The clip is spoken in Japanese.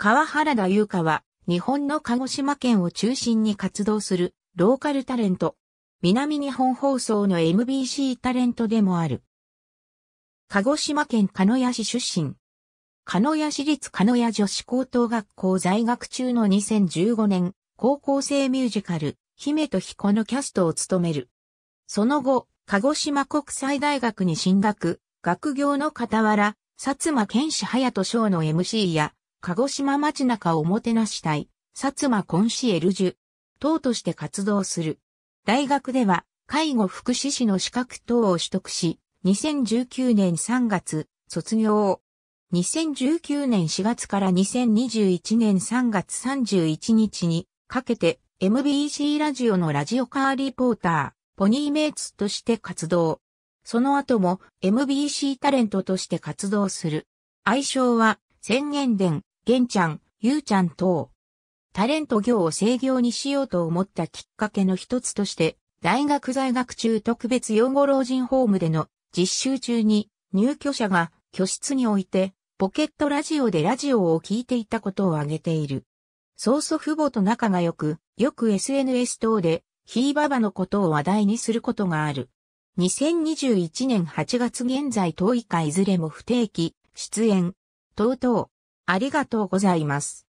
川原田優香は、日本の鹿児島県を中心に活動する、ローカルタレント。南日本放送の MBC タレントでもある。鹿児島県鹿屋市出身。鹿屋市立鹿屋女子高等学校在学中の2015年、高校生ミュージカル、姫と彦のキャストを務める。その後、鹿児島国際大学に進学、学業の傍ら、薩摩剣士隼人賞の MC や、鹿児島町中おもてなし隊、薩摩コンシエルジュ、等として活動する。大学では、介護福祉士の資格等を取得し、2019年3月、卒業。2019年4月から2021年3月31日にかけて MBC ラジオのラジオカーリポーター、ポニーメイツとして活動。その後も MBC タレントとして活動する。愛称は宣言伝、んちゃん、ゆうちゃん等。タレント業を制業にしようと思ったきっかけの一つとして、大学在学中特別養護老人ホームでの実習中に入居者が居室においてポケットラジオでラジオを聴いていたことを挙げている。曽祖父母と仲が良く、よく SNS 等でひいばばのことを話題にすることがある。2021年8月現在遠いかいずれも不定期、出演、等々。ありがとうございます。